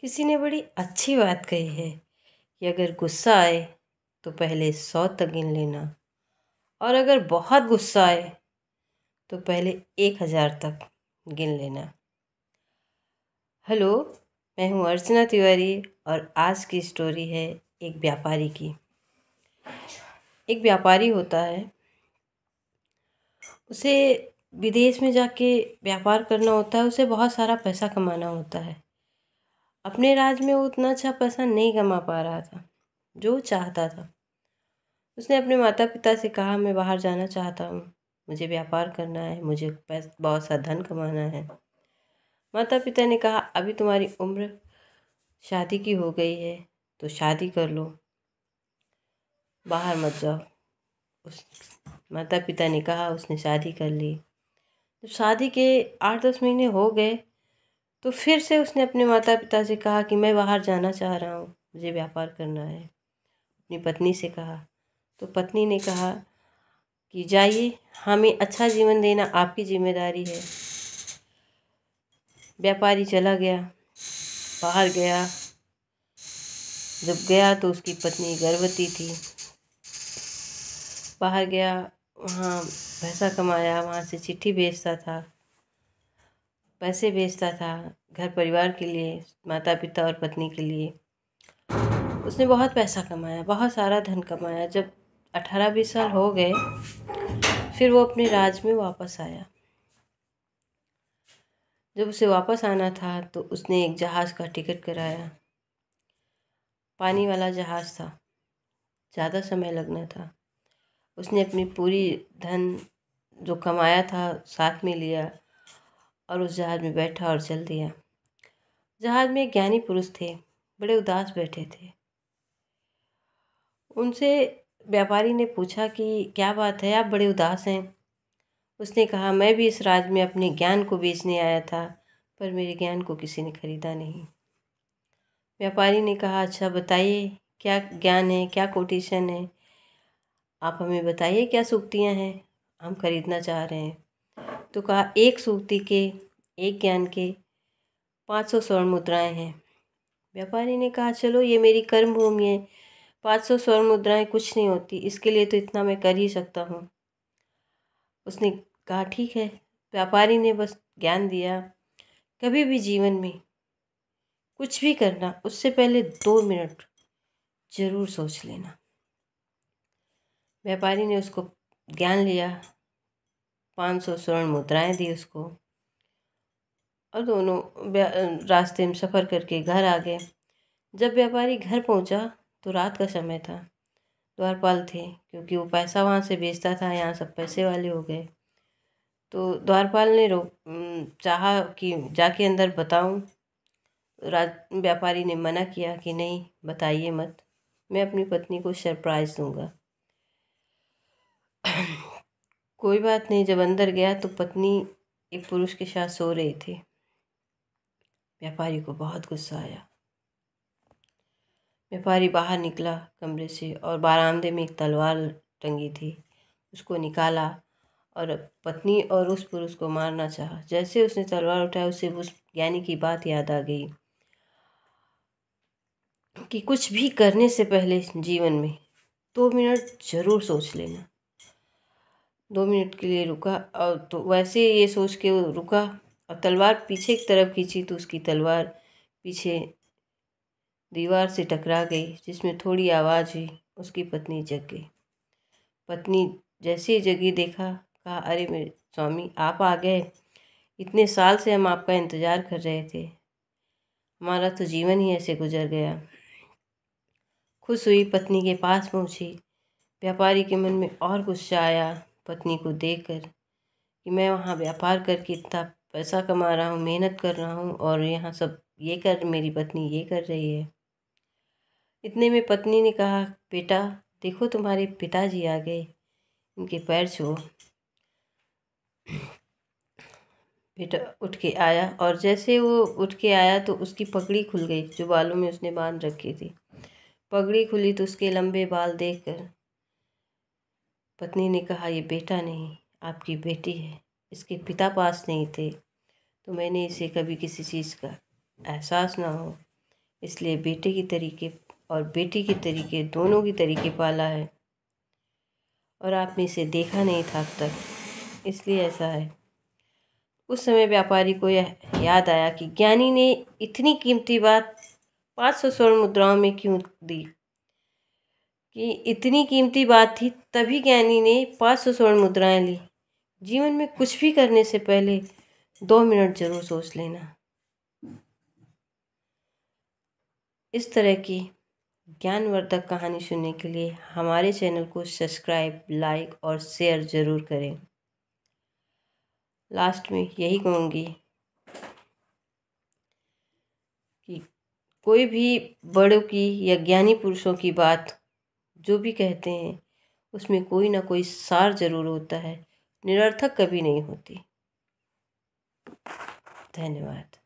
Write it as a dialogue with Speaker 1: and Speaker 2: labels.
Speaker 1: किसी ने बड़ी अच्छी बात कही है कि अगर गुस्सा आए तो पहले सौ तक गिन लेना और अगर बहुत गुस्सा आए तो पहले एक हज़ार तक गिन लेना हेलो मैं हूँ अर्चना तिवारी और आज की स्टोरी है एक व्यापारी की एक व्यापारी होता है उसे विदेश में जाके व्यापार करना होता है उसे बहुत सारा पैसा कमाना होता है अपने राज्य में वो उतना अच्छा पैसा नहीं कमा पा रहा था जो चाहता था उसने अपने माता पिता से कहा मैं बाहर जाना चाहता हूँ मुझे व्यापार करना है मुझे पैसा बहुत सा धन कमाना है माता पिता ने कहा अभी तुम्हारी उम्र शादी की हो गई है तो शादी कर लो बाहर मत जाओ उस माता पिता ने कहा उसने शादी कर ली जब शादी के आठ दस महीने हो गए तो फिर से उसने अपने माता पिता से कहा कि मैं बाहर जाना चाह रहा हूँ मुझे व्यापार करना है अपनी पत्नी से कहा तो पत्नी ने कहा कि जाइए हमें अच्छा जीवन देना आपकी जिम्मेदारी है व्यापारी चला गया बाहर गया जब गया तो उसकी पत्नी गर्भवती थी बाहर गया वहाँ पैसा कमाया वहाँ से चिट्ठी भेजता था पैसे भेजता था घर परिवार के लिए माता पिता और पत्नी के लिए उसने बहुत पैसा कमाया बहुत सारा धन कमाया जब अठारह बीस साल हो गए फिर वो अपने राज में वापस आया जब उसे वापस आना था तो उसने एक जहाज़ का टिकट कराया पानी वाला जहाज़ था ज़्यादा समय लगना था उसने अपनी पूरी धन जो कमाया था साथ में लिया और उस जहाज़ में बैठा और चल दिया जहाज़ में एक ज्ञानी पुरुष थे बड़े उदास बैठे थे उनसे व्यापारी ने पूछा कि क्या बात है आप बड़े उदास हैं उसने कहा मैं भी इस राज्य में अपने ज्ञान को बेचने आया था पर मेरे ज्ञान को किसी ने खरीदा नहीं व्यापारी ने कहा अच्छा बताइए क्या ज्ञान है क्या कोटेशन है आप हमें बताइए क्या सूक्तियाँ हैं हम खरीदना चाह रहे हैं तो कहा एक सूक्ति के एक ज्ञान के पाँच सौ स्वर्ण मुद्राएँ हैं व्यापारी ने कहा चलो ये मेरी कर्म भूमि है पाँच सौ स्वर्ण मुद्राएँ कुछ नहीं होती इसके लिए तो इतना मैं कर ही सकता हूँ उसने कहा ठीक है व्यापारी ने बस ज्ञान दिया कभी भी जीवन में कुछ भी करना उससे पहले दो मिनट ज़रूर सोच लेना व्यापारी ने उसको ज्ञान लिया पाँच सौ स्वर्ण मुद्राएँ दी उसको और दोनों रास्ते में सफ़र करके घर आ गए जब व्यापारी घर पहुंचा तो रात का समय था द्वारपाल थे क्योंकि वो पैसा वहाँ से बेचता था यहाँ सब पैसे वाले हो गए तो द्वारपाल ने रो चाहा कि जाके अंदर बताऊँ राज व्यापारी ने मना किया कि नहीं बताइए मत मैं अपनी पत्नी को सरप्राइज़ दूँगा कोई बात नहीं जब अंदर गया तो पत्नी एक पुरुष के साथ सो रही थी व्यापारी को बहुत गुस्सा आया व्यापारी बाहर निकला कमरे से और बारामदे में एक तलवार टंगी थी उसको निकाला और पत्नी और उस पुरुष को मारना चाहा जैसे उसने तलवार उठाया उसे उस ज्ञानी की बात याद आ गई कि कुछ भी करने से पहले जीवन में दो तो मिनट ज़रूर सोच लेना दो मिनट के लिए रुका और तो वैसे ये सोच के वो रुका और तलवार पीछे की तरफ खींची तो उसकी तलवार पीछे दीवार से टकरा गई जिसमें थोड़ी आवाज़ हुई उसकी पत्नी जग गई पत्नी जैसे ही जगी देखा कहा अरे मेरे स्वामी आप आ गए इतने साल से हम आपका इंतज़ार कर रहे थे हमारा तो जीवन ही ऐसे गुजर गया खुश हुई पत्नी के पास पहुंची व्यापारी के मन में और गुस्सा आया पत्नी को कर कि मैं वहाँ व्यापार करके इतना पैसा कमा रहा हूँ मेहनत कर रहा हूँ और यहाँ सब ये कर मेरी पत्नी ये कर रही है इतने में पत्नी ने कहा बेटा देखो तुम्हारे पिताजी आ गए इनके पैर छो बेटा उठ के आया और जैसे वो उठ के आया तो उसकी पगड़ी खुल गई जो बालों में उसने बांध रखी थी पगड़ी खुली तो उसके लंबे बाल देखकर पत्नी ने कहा ये बेटा नहीं आपकी बेटी है इसके पिता पास नहीं थे तो मैंने इसे कभी किसी चीज़ का एहसास ना हो इसलिए बेटे की तरीके और बेटी के तरीके दोनों के तरीके पाला है और आपने इसे देखा नहीं था अब तक इसलिए ऐसा है उस समय व्यापारी को यह याद आया कि ज्ञानी ने इतनी कीमती बात पाँच सौ स्वर्ण मुद्राओं में क्यों दी कि इतनी कीमती बात थी तभी ज्ञानी ने पाँच सौ स्वर्ण मुद्राएँ ली जीवन में कुछ भी करने से पहले दो मिनट जरूर सोच लेना इस तरह की ज्ञानवर्धक कहानी सुनने के लिए हमारे चैनल को सब्सक्राइब लाइक और शेयर ज़रूर करें लास्ट में यही कहूँगी कि कोई भी बड़ों की या ज्ञानी पुरुषों की बात जो भी कहते हैं उसमें कोई ना कोई सार जरूर होता है निरर्थक कभी नहीं होती धन्यवाद